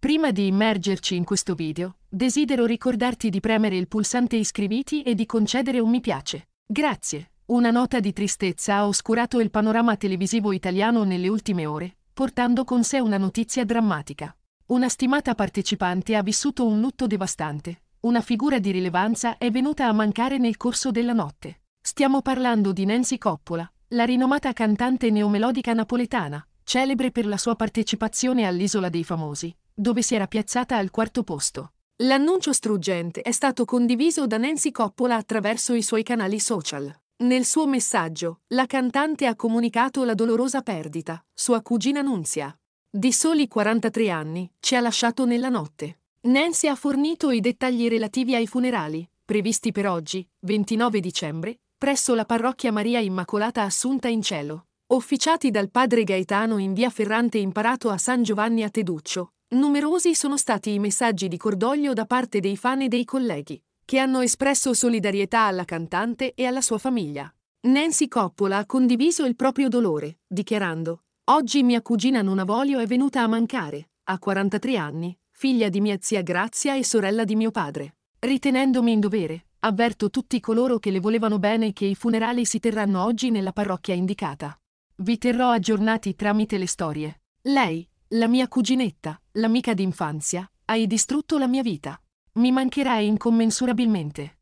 Prima di immergerci in questo video, desidero ricordarti di premere il pulsante iscriviti e di concedere un mi piace. Grazie. Una nota di tristezza ha oscurato il panorama televisivo italiano nelle ultime ore, portando con sé una notizia drammatica. Una stimata partecipante ha vissuto un lutto devastante. Una figura di rilevanza è venuta a mancare nel corso della notte. Stiamo parlando di Nancy Coppola, la rinomata cantante neomelodica napoletana, celebre per la sua partecipazione all'Isola dei Famosi, dove si era piazzata al quarto posto. L'annuncio struggente è stato condiviso da Nancy Coppola attraverso i suoi canali social. Nel suo messaggio, la cantante ha comunicato la dolorosa perdita, sua cugina Nunzia. Di soli 43 anni, ci ha lasciato nella notte. Nancy ha fornito i dettagli relativi ai funerali, previsti per oggi, 29 dicembre, presso la parrocchia Maria Immacolata Assunta in Cielo, officiati dal padre Gaetano in via Ferrante imparato a San Giovanni a Teduccio, Numerosi sono stati i messaggi di cordoglio da parte dei fan e dei colleghi, che hanno espresso solidarietà alla cantante e alla sua famiglia. Nancy Coppola ha condiviso il proprio dolore, dichiarando Oggi mia cugina Nona Volio è venuta a mancare, a 43 anni, figlia di mia zia Grazia e sorella di mio padre. Ritenendomi in dovere, avverto tutti coloro che le volevano bene che i funerali si terranno oggi nella parrocchia indicata. Vi terrò aggiornati tramite le storie. Lei, la mia cuginetta, l'amica d'infanzia, hai distrutto la mia vita. Mi mancherai incommensurabilmente.